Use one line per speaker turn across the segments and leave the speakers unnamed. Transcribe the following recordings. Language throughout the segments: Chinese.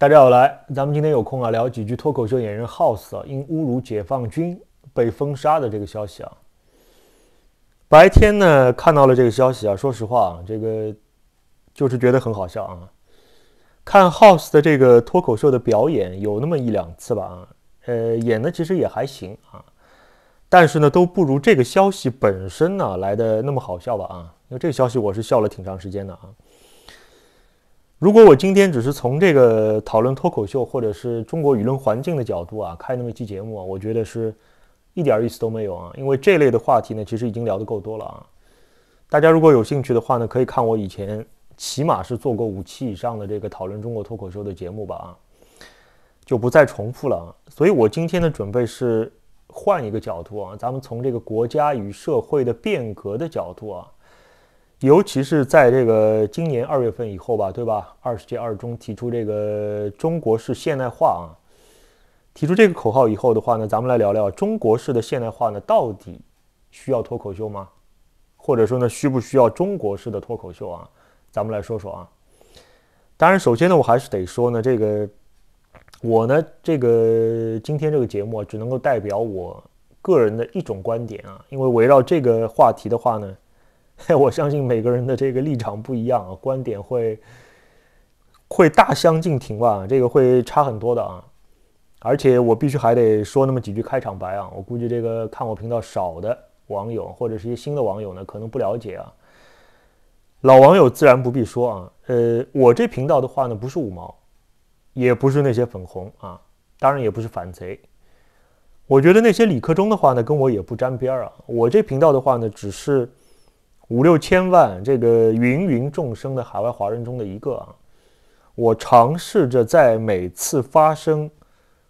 大家好，来，咱们今天有空啊，聊几句脱口秀演员 House 因侮辱解放军被封杀的这个消息啊。白天呢看到了这个消息啊，说实话啊，这个就是觉得很好笑啊。看 House 的这个脱口秀的表演有那么一两次吧啊，呃，演的其实也还行啊，但是呢都不如这个消息本身呢来的那么好笑吧啊，因为这个消息我是笑了挺长时间的啊。如果我今天只是从这个讨论脱口秀或者是中国舆论环境的角度啊，开那么一期节目啊，我觉得是一点意思都没有啊。因为这类的话题呢，其实已经聊得够多了啊。大家如果有兴趣的话呢，可以看我以前起码是做过五期以上的这个讨论中国脱口秀的节目吧啊，就不再重复了啊。所以我今天的准备是换一个角度啊，咱们从这个国家与社会的变革的角度啊。尤其是在这个今年二月份以后吧，对吧？二十届二中提出这个中国式现代化啊，提出这个口号以后的话呢，咱们来聊聊中国式的现代化呢，到底需要脱口秀吗？或者说呢，需不需要中国式的脱口秀啊？咱们来说说啊。当然，首先呢，我还是得说呢，这个我呢，这个今天这个节目只能够代表我个人的一种观点啊，因为围绕这个话题的话呢。我相信每个人的这个立场不一样，啊，观点会会大相径庭吧？这个会差很多的啊！而且我必须还得说那么几句开场白啊！我估计这个看我频道少的网友或者是一些新的网友呢，可能不了解啊。老网友自然不必说啊。呃，我这频道的话呢，不是五毛，也不是那些粉红啊，当然也不是反贼。我觉得那些理科中的话呢，跟我也不沾边儿啊。我这频道的话呢，只是。五六千万这个芸芸众生的海外华人中的一个啊，我尝试着在每次发生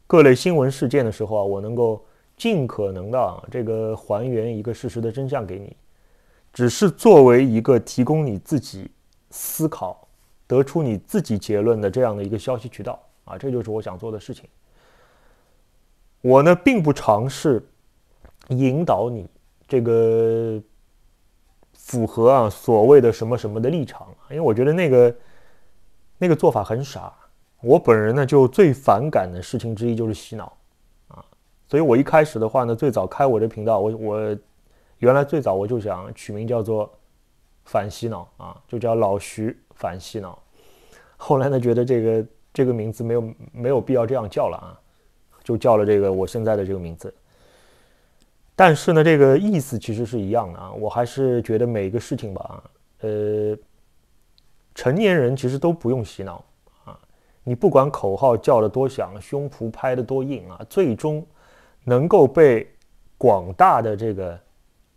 各类新闻事件的时候啊，我能够尽可能的啊，这个还原一个事实的真相给你，只是作为一个提供你自己思考、得出你自己结论的这样的一个消息渠道啊，这就是我想做的事情。我呢，并不尝试引导你这个。符合啊所谓的什么什么的立场，因为我觉得那个那个做法很傻。我本人呢就最反感的事情之一就是洗脑，啊，所以我一开始的话呢，最早开我的频道，我我原来最早我就想取名叫做反洗脑啊，就叫老徐反洗脑。后来呢觉得这个这个名字没有没有必要这样叫了啊，就叫了这个我现在的这个名字。但是呢，这个意思其实是一样的啊。我还是觉得每一个事情吧，呃，成年人其实都不用洗脑啊。你不管口号叫得多响，胸脯拍得多硬啊，最终能够被广大的这个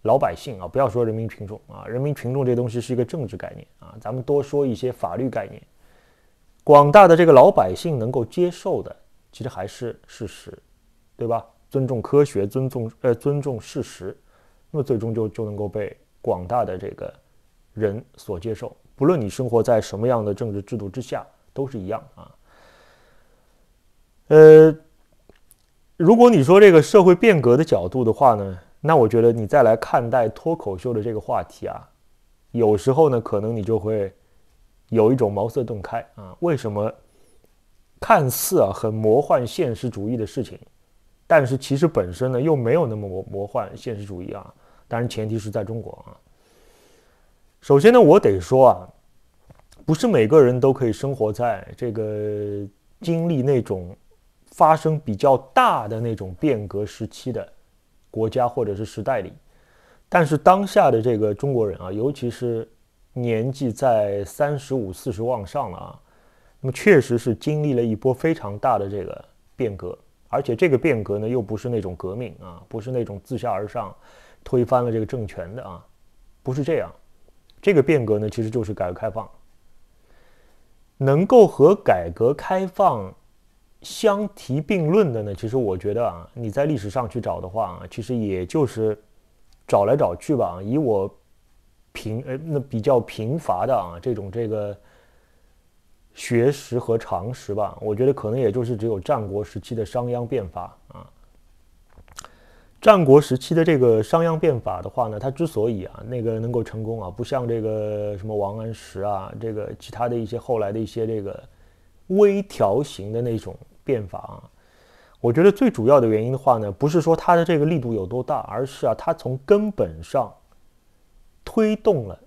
老百姓啊，不要说人民群众啊，人民群众这东西是一个政治概念啊，咱们多说一些法律概念。广大的这个老百姓能够接受的，其实还是事实，对吧？尊重科学，尊重呃尊重事实，那么最终就就能够被广大的这个人所接受。不论你生活在什么样的政治制度之下，都是一样啊。呃，如果你说这个社会变革的角度的话呢，那我觉得你再来看待脱口秀的这个话题啊，有时候呢，可能你就会有一种茅塞顿开啊。为什么看似啊很魔幻现实主义的事情？但是其实本身呢又没有那么魔魔幻现实主义啊，当然前提是在中国啊。首先呢，我得说啊，不是每个人都可以生活在这个经历那种发生比较大的那种变革时期的国家或者是时代里。但是当下的这个中国人啊，尤其是年纪在三十五、四十往上了啊，那么确实是经历了一波非常大的这个变革。而且这个变革呢，又不是那种革命啊，不是那种自下而上推翻了这个政权的啊，不是这样。这个变革呢，其实就是改革开放。能够和改革开放相提并论的呢，其实我觉得啊，你在历史上去找的话，其实也就是找来找去吧。以我平呃那比较贫乏的啊，这种这个。学识和常识吧，我觉得可能也就是只有战国时期的商鞅变法啊。战国时期的这个商鞅变法的话呢，它之所以啊那个能够成功啊，不像这个什么王安石啊，这个其他的一些后来的一些这个微调型的那种变法啊，我觉得最主要的原因的话呢，不是说它的这个力度有多大，而是啊它从根本上推动了。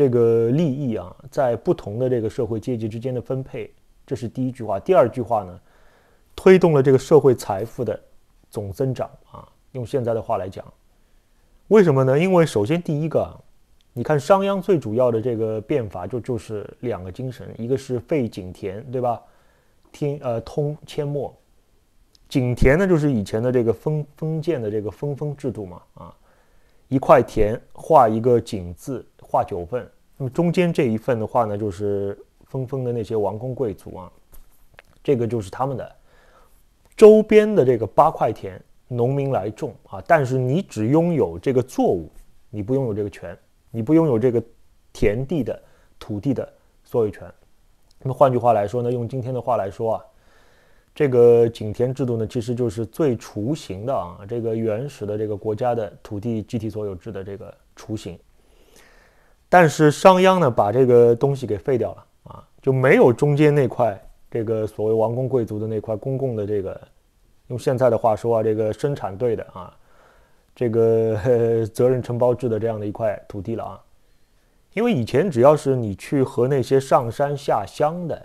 这个利益啊，在不同的这个社会阶级之间的分配，这是第一句话。第二句话呢，推动了这个社会财富的总增长啊。用现在的话来讲，为什么呢？因为首先第一个，你看商鞅最主要的这个变法，就就是两个精神，一个是废井田，对吧？天呃，通阡陌。井田呢，就是以前的这个封封建的这个封封制度嘛啊，一块田画一个井字。划九份，那么中间这一份的话呢，就是分封的那些王公贵族啊，这个就是他们的。周边的这个八块田，农民来种啊，但是你只拥有这个作物，你不拥有这个权，你不拥有这个田地的土地的所有权。那么换句话来说呢，用今天的话来说啊，这个井田制度呢，其实就是最雏形的啊，这个原始的这个国家的土地集体所有制的这个雏形。但是商鞅呢，把这个东西给废掉了啊，就没有中间那块这个所谓王公贵族的那块公共的这个，用现在的话说啊，这个生产队的啊，这个责任承包制的这样的一块土地了啊。因为以前，只要是你去和那些上山下乡的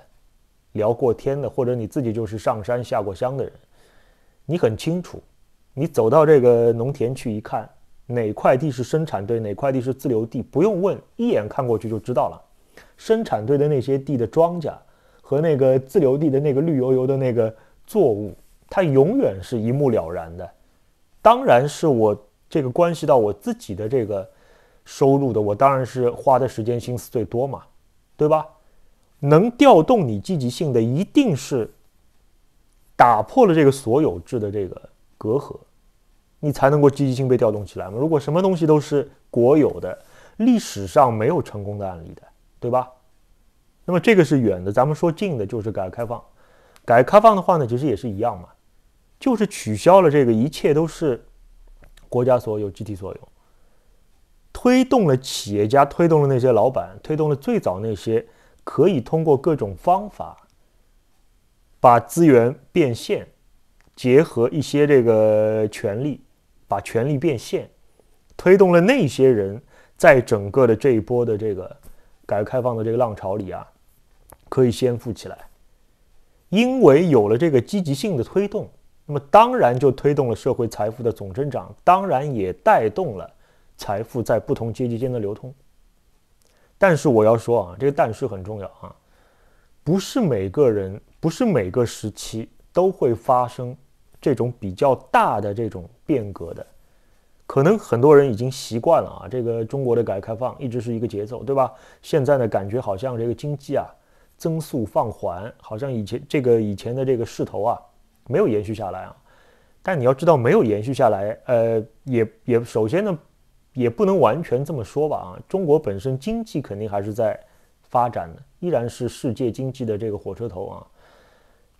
聊过天的，或者你自己就是上山下过乡的人，你很清楚，你走到这个农田去一看。哪块地是生产队，哪块地是自留地，不用问，一眼看过去就知道了。生产队的那些地的庄稼和那个自留地的那个绿油油的那个作物，它永远是一目了然的。当然是我这个关系到我自己的这个收入的，我当然是花的时间心思最多嘛，对吧？能调动你积极性的，一定是打破了这个所有制的这个隔阂。你才能够积极性被调动起来嘛。如果什么东西都是国有的，历史上没有成功的案例的，对吧？那么这个是远的，咱们说近的，就是改革开放。改革开放的话呢，其实也是一样嘛，就是取消了这个一切都是国家所有集体所有，推动了企业家，推动了那些老板，推动了最早那些可以通过各种方法把资源变现，结合一些这个权利。把权力变现，推动了那些人在整个的这一波的这个改革开放的这个浪潮里啊，可以先富起来。因为有了这个积极性的推动，那么当然就推动了社会财富的总增长，当然也带动了财富在不同阶级间的流通。但是我要说啊，这个但是很重要啊，不是每个人，不是每个时期都会发生。这种比较大的这种变革的，可能很多人已经习惯了啊。这个中国的改革开放一直是一个节奏，对吧？现在呢，感觉好像这个经济啊增速放缓，好像以前这个以前的这个势头啊没有延续下来啊。但你要知道，没有延续下来，呃，也也首先呢，也不能完全这么说吧啊。中国本身经济肯定还是在发展的，依然是世界经济的这个火车头啊。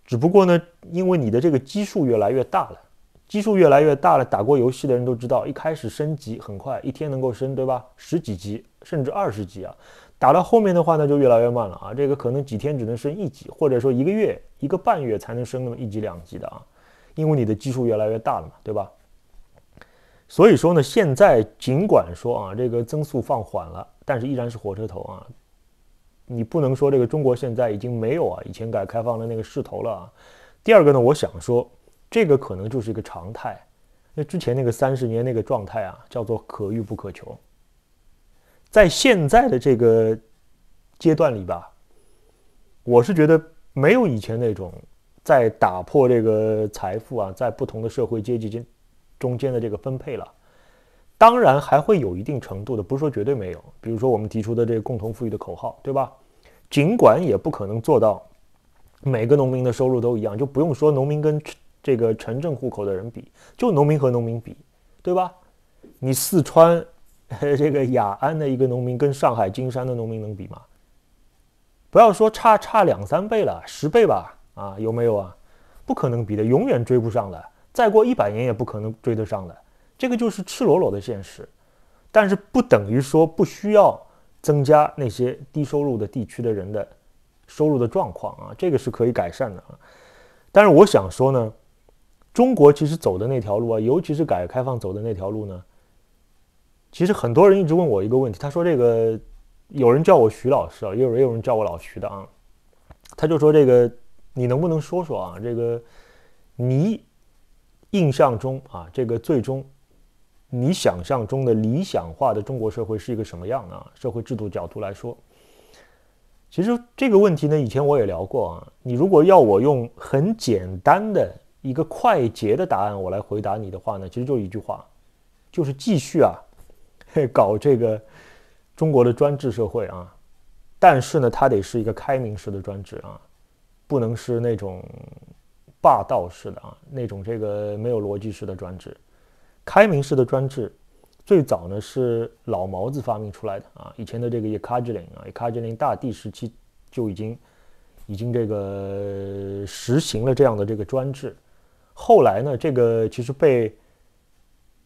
只不过呢，因为你的这个基数越来越大了，基数越来越大了，打过游戏的人都知道，一开始升级很快，一天能够升，对吧？十几级甚至二十级啊，打到后面的话呢，就越来越慢了啊。这个可能几天只能升一级，或者说一个月、一个半月才能升那么一级、两级的啊，因为你的基数越来越大了嘛，对吧？所以说呢，现在尽管说啊，这个增速放缓了，但是依然是火车头啊。你不能说这个中国现在已经没有啊，以前改革开放的那个势头了啊。第二个呢，我想说，这个可能就是一个常态，那之前那个三十年那个状态啊，叫做可遇不可求。在现在的这个阶段里吧，我是觉得没有以前那种在打破这个财富啊，在不同的社会阶级间中间的这个分配了。当然还会有一定程度的，不是说绝对没有。比如说我们提出的这个共同富裕的口号，对吧？尽管也不可能做到每个农民的收入都一样，就不用说农民跟这个城镇户口的人比，就农民和农民比，对吧？你四川 这个雅安的一个农民跟上海金山的农民能比吗？不要说差差两三倍了，十倍吧？啊，有没有啊？不可能比的，永远追不上的，再过一百年也不可能追得上的。这个就是赤裸裸的现实，但是不等于说不需要增加那些低收入的地区的人的收入的状况啊，这个是可以改善的啊。但是我想说呢，中国其实走的那条路啊，尤其是改革开放走的那条路呢，其实很多人一直问我一个问题，他说这个有人叫我徐老师啊，也有人也有人叫我老徐的啊，他就说这个你能不能说说啊，这个你印象中啊，这个最终。你想象中的理想化的中国社会是一个什么样啊？社会制度角度来说，其实这个问题呢，以前我也聊过啊。你如果要我用很简单的一个快捷的答案，我来回答你的话呢，其实就一句话，就是继续啊，搞这个中国的专制社会啊，但是呢，它得是一个开明式的专制啊，不能是那种霸道式的啊，那种这个没有逻辑式的专制。开明式的专制，最早呢是老毛子发明出来的啊，以前的这个叶卡捷琳啊，叶卡捷琳大帝时期就已经已经这个实行了这样的这个专制。后来呢，这个其实被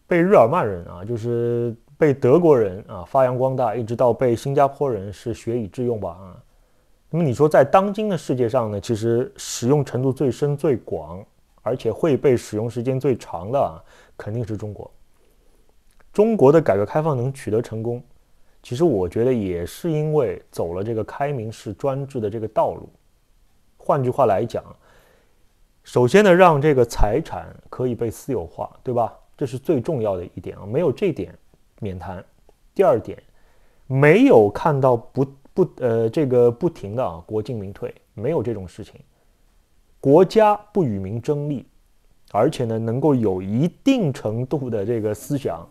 被日耳曼人啊，就是被德国人啊发扬光大，一直到被新加坡人是学以致用吧啊。那么你说在当今的世界上呢，其实使用程度最深最广，而且会被使用时间最长的啊。肯定是中国。中国的改革开放能取得成功，其实我觉得也是因为走了这个开明式专制的这个道路。换句话来讲，首先呢，让这个财产可以被私有化，对吧？这是最重要的一点啊，没有这点，免谈。第二点，没有看到不不呃这个不停的啊国进民退，没有这种事情，国家不与民争利。而且呢，能够有一定程度的这个思想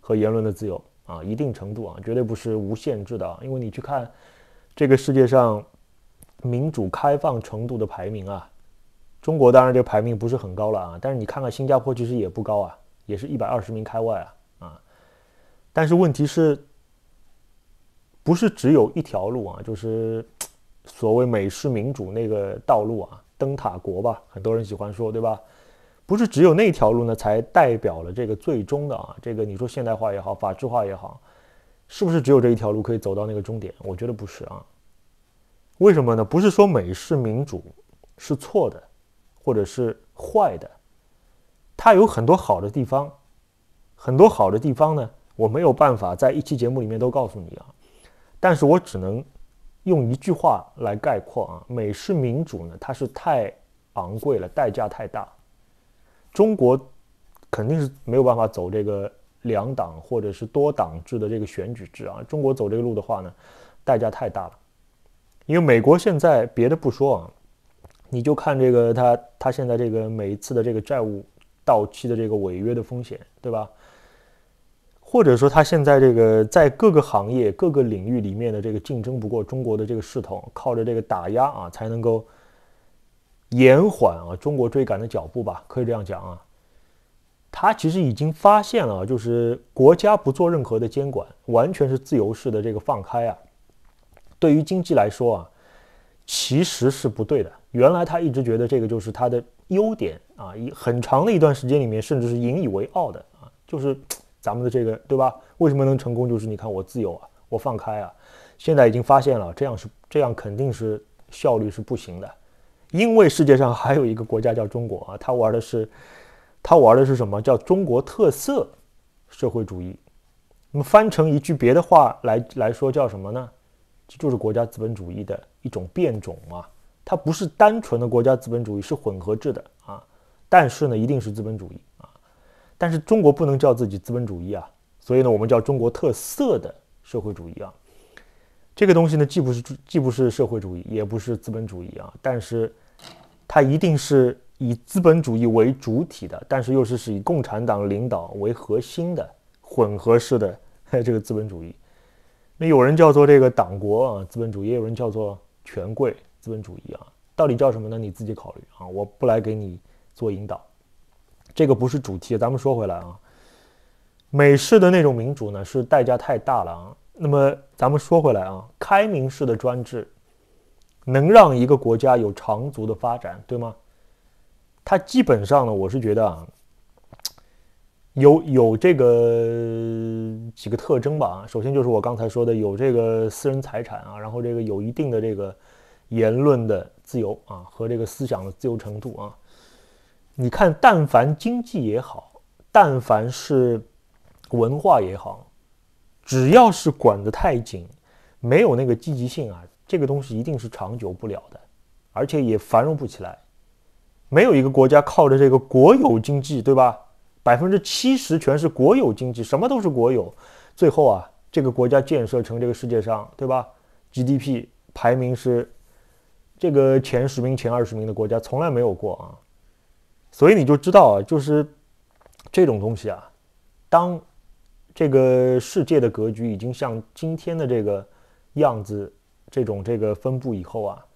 和言论的自由啊，一定程度啊，绝对不是无限制的啊。因为你去看这个世界上民主开放程度的排名啊，中国当然这个排名不是很高了啊，但是你看看新加坡其实也不高啊，也是一百二十名开外啊啊。但是问题是不是只有一条路啊？就是所谓美式民主那个道路啊，灯塔国吧，很多人喜欢说对吧？不是只有那条路呢，才代表了这个最终的啊。这个你说现代化也好，法制化也好，是不是只有这一条路可以走到那个终点？我觉得不是啊。为什么呢？不是说美式民主是错的，或者是坏的，它有很多好的地方，很多好的地方呢，我没有办法在一期节目里面都告诉你啊。但是我只能用一句话来概括啊：美式民主呢，它是太昂贵了，代价太大。中国肯定是没有办法走这个两党或者是多党制的这个选举制啊！中国走这个路的话呢，代价太大了。因为美国现在别的不说啊，你就看这个他他现在这个每一次的这个债务到期的这个违约的风险，对吧？或者说他现在这个在各个行业各个领域里面的这个竞争不过中国的这个势头，靠着这个打压啊才能够。延缓啊，中国追赶的脚步吧，可以这样讲啊。他其实已经发现了，就是国家不做任何的监管，完全是自由式的这个放开啊。对于经济来说啊，其实是不对的。原来他一直觉得这个就是他的优点啊，一很长的一段时间里面，甚至是引以为傲的啊，就是咱们的这个对吧？为什么能成功？就是你看我自由啊，我放开啊。现在已经发现了，这样是这样肯定是效率是不行的。因为世界上还有一个国家叫中国啊，他玩的是，他玩的是什么叫中国特色社会主义？那么翻成一句别的话来来说叫什么呢？这就是国家资本主义的一种变种啊，它不是单纯的国家资本主义，是混合制的啊。但是呢，一定是资本主义啊。但是中国不能叫自己资本主义啊，所以呢，我们叫中国特色的社会主义啊。这个东西呢，既不是既不是社会主义，也不是资本主义啊，但是它一定是以资本主义为主体的，但是又是是以共产党领导为核心的混合式的这个资本主义。那有人叫做这个党国啊资本主义，也有人叫做权贵资本主义啊，到底叫什么呢？你自己考虑啊，我不来给你做引导。这个不是主题，咱们说回来啊，美式的那种民主呢，是代价太大了啊。那么，咱们说回来啊，开明式的专制能让一个国家有长足的发展，对吗？它基本上呢，我是觉得啊，有有这个几个特征吧啊。首先就是我刚才说的，有这个私人财产啊，然后这个有一定的这个言论的自由啊和这个思想的自由程度啊。你看，但凡经济也好，但凡是文化也好。只要是管得太紧，没有那个积极性啊，这个东西一定是长久不了的，而且也繁荣不起来。没有一个国家靠着这个国有经济，对吧？百分之七十全是国有经济，什么都是国有，最后啊，这个国家建设成这个世界上，对吧？GDP 排名是这个前十名、前二十名的国家从来没有过啊。所以你就知道啊，就是这种东西啊，当。这个世界的格局已经像今天的这个样子，这种这个分布以后啊，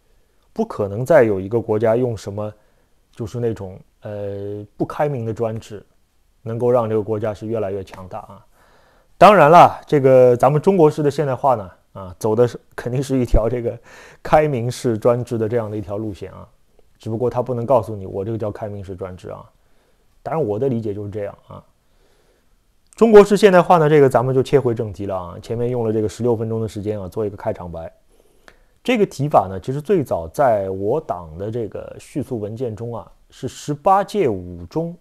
不可能再有一个国家用什么，就是那种呃不开明的专制，能够让这个国家是越来越强大啊。当然了，这个咱们中国式的现代化呢，啊走的是肯定是一条这个开明式专制的这样的一条路线啊。只不过他不能告诉你，我这个叫开明式专制啊。当然，我的理解就是这样啊。中国式现代化呢，这个咱们就切回正题了啊。前面用了这个十六分钟的时间啊，做一个开场白。这个提法呢，其实最早在我党的这个叙述文件中啊，是十八届五中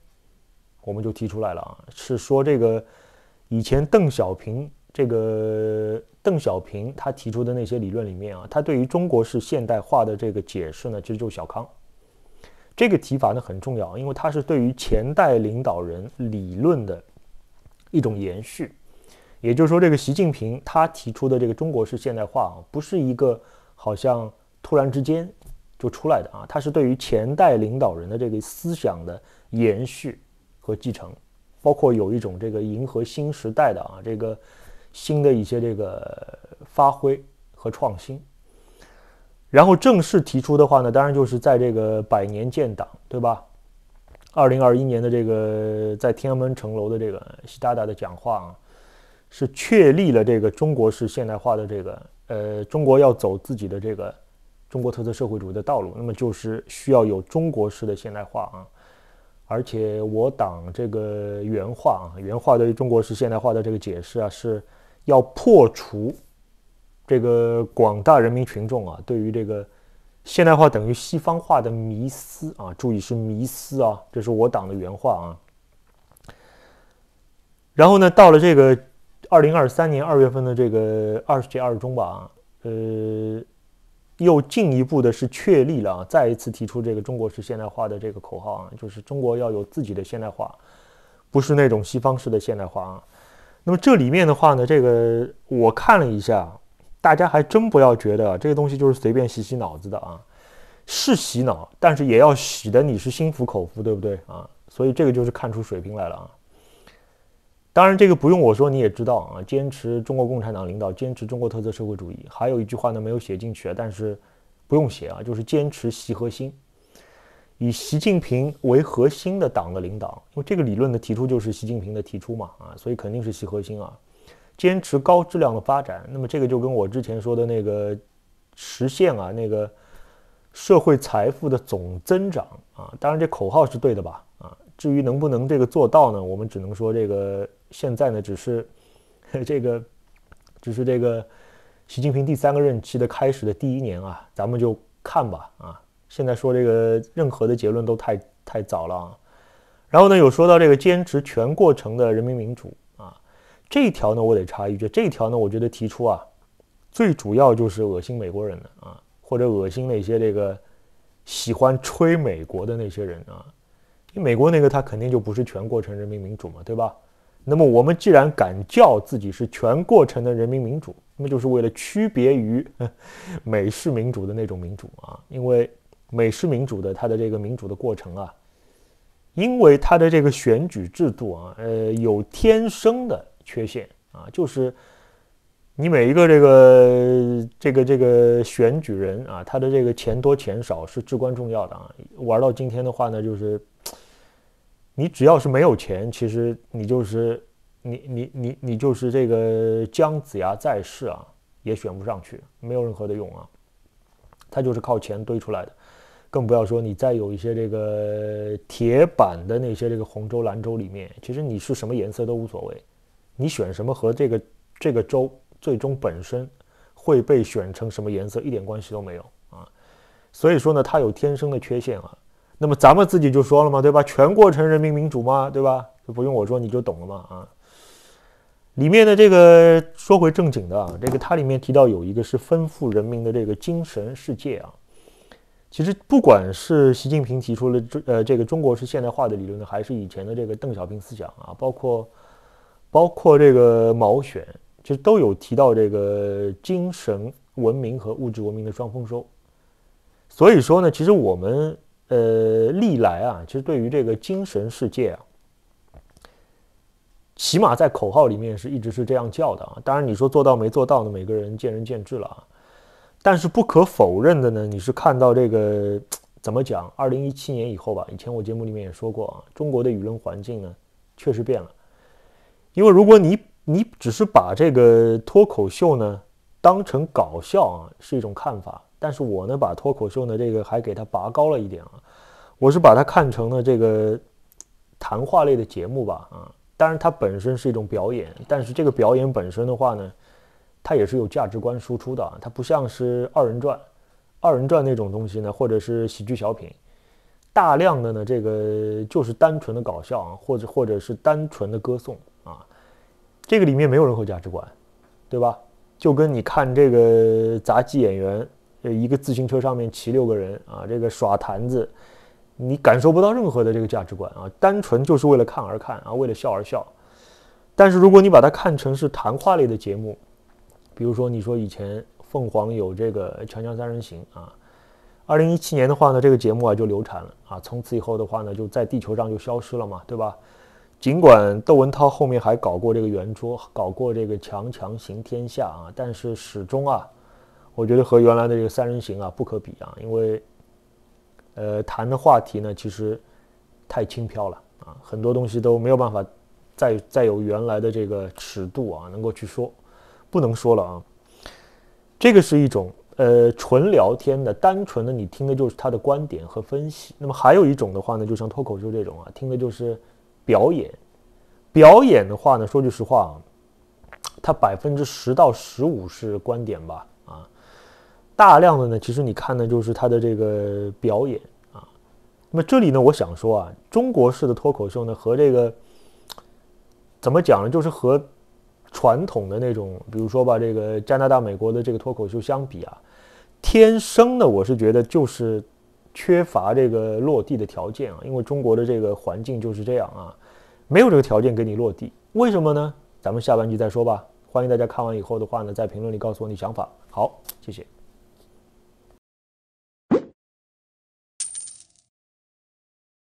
我们就提出来了啊，是说这个以前邓小平这个邓小平他提出的那些理论里面啊，他对于中国式现代化的这个解释呢，其实就是小康。这个提法呢很重要，因为它是对于前代领导人理论的。一种延续，也就是说，这个习近平他提出的这个中国式现代化啊，不是一个好像突然之间就出来的啊，它是对于前代领导人的这个思想的延续和继承，包括有一种这个迎合新时代的啊，这个新的一些这个发挥和创新。然后正式提出的话呢，当然就是在这个百年建党，对吧？二零二一年的这个在天安门城楼的这个习大大的讲话啊，是确立了这个中国式现代化的这个呃，中国要走自己的这个中国特色社会主义的道路，那么就是需要有中国式的现代化啊。而且我党这个原话啊，原话对于中国式现代化的这个解释啊，是要破除这个广大人民群众啊对于这个。现代化等于西方化的迷思啊！注意是迷思啊，这是我党的原话啊。然后呢，到了这个二零二三年二月份的这个二十届二中吧呃，又进一步的是确立了啊，再一次提出这个中国式现代化的这个口号啊，就是中国要有自己的现代化，不是那种西方式的现代化啊。那么这里面的话呢，这个我看了一下。大家还真不要觉得这个东西就是随便洗洗脑子的啊，是洗脑，但是也要洗的你是心服口服，对不对啊？所以这个就是看出水平来了啊。当然这个不用我说你也知道啊，坚持中国共产党领导，坚持中国特色社会主义，还有一句话呢没有写进去啊，但是不用写啊，就是坚持习核心，以习近平为核心的党的领导，因为这个理论的提出就是习近平的提出嘛啊，所以肯定是习核心啊。坚持高质量的发展，那么这个就跟我之前说的那个实现啊，那个社会财富的总增长啊，当然这口号是对的吧？啊，至于能不能这个做到呢？我们只能说这个现在呢，只是 这个，只是这个习近平第三个任期的开始的第一年啊，咱们就看吧啊。现在说这个任何的结论都太太早了啊。然后呢，有说到这个坚持全过程的人民民主。这一条呢，我得插一句。这一条呢，我觉得提出啊，最主要就是恶心美国人的啊，或者恶心那些这个喜欢吹美国的那些人啊。你美国那个他肯定就不是全过程人民民主嘛，对吧？那么我们既然敢叫自己是全过程的人民民主，那么就是为了区别于 美式民主的那种民主啊，因为美式民主的它的这个民主的过程啊，因为它的这个选举制度啊，呃，有天生的。缺陷啊，就是你每一个这个这个这个选举人啊，他的这个钱多钱少是至关重要的啊。玩到今天的话呢，就是你只要是没有钱，其实你就是你你你你就是这个姜子牙在世啊，也选不上去，没有任何的用啊。他就是靠钱堆出来的，更不要说你再有一些这个铁板的那些这个红州蓝州里面，其实你是什么颜色都无所谓。你选什么和这个这个州最终本身会被选成什么颜色一点关系都没有啊，所以说呢，它有天生的缺陷啊。那么咱们自己就说了嘛，对吧？全过程人民民主嘛，对吧？就不用我说你就懂了嘛啊，里面的这个说回正经的啊，这个它里面提到有一个是丰富人民的这个精神世界啊。其实不管是习近平提出了这呃这个中国式现代化的理论呢，还是以前的这个邓小平思想啊，包括。包括这个毛选，其实都有提到这个精神文明和物质文明的双丰收。所以说呢，其实我们呃历来啊，其实对于这个精神世界啊，起码在口号里面是一直是这样叫的啊。当然你说做到没做到呢？每个人见仁见智了啊。但是不可否认的呢，你是看到这个怎么讲？二零一七年以后吧，以前我节目里面也说过啊，中国的舆论环境呢确实变了。因为如果你你只是把这个脱口秀呢当成搞笑啊，是一种看法。但是我呢，把脱口秀呢这个还给它拔高了一点啊。我是把它看成了这个谈话类的节目吧啊。当然，它本身是一种表演，但是这个表演本身的话呢，它也是有价值观输出的啊。它不像是二人转、二人转那种东西呢，或者是喜剧小品，大量的呢这个就是单纯的搞笑啊，或者或者是单纯的歌颂。这个里面没有任何价值观，对吧？就跟你看这个杂技演员，呃，一个自行车上面骑六个人啊，这个耍坛子，你感受不到任何的这个价值观啊，单纯就是为了看而看啊，为了笑而笑。但是如果你把它看成是谈话类的节目，比如说你说以前凤凰有这个《长江三人行》啊，二零一七年的话呢，这个节目啊就流产了啊，从此以后的话呢，就在地球上就消失了嘛，对吧？尽管窦文涛后面还搞过这个圆桌，搞过这个强强行天下啊，但是始终啊，我觉得和原来的这个三人行啊不可比啊，因为，呃，谈的话题呢其实太轻飘了啊，很多东西都没有办法再再有原来的这个尺度啊，能够去说，不能说了啊。这个是一种呃纯聊天的，单纯的你听的就是他的观点和分析。那么还有一种的话呢，就像脱口秀这种啊，听的就是。表演，表演的话呢，说句实话啊，它百分之十到十五是观点吧，啊，大量的呢，其实你看的就是他的这个表演啊。那么这里呢，我想说啊，中国式的脱口秀呢，和这个怎么讲呢？就是和传统的那种，比如说吧，这个加拿大、美国的这个脱口秀相比啊，天生的，我是觉得就是。缺乏这个落地的条件啊，因为中国的这个环境就是这样啊，没有这个条件给你落地，为什么呢？咱们下半句再说吧。欢迎大家看完以后的话呢，在评论里告诉我你想法。好，谢谢。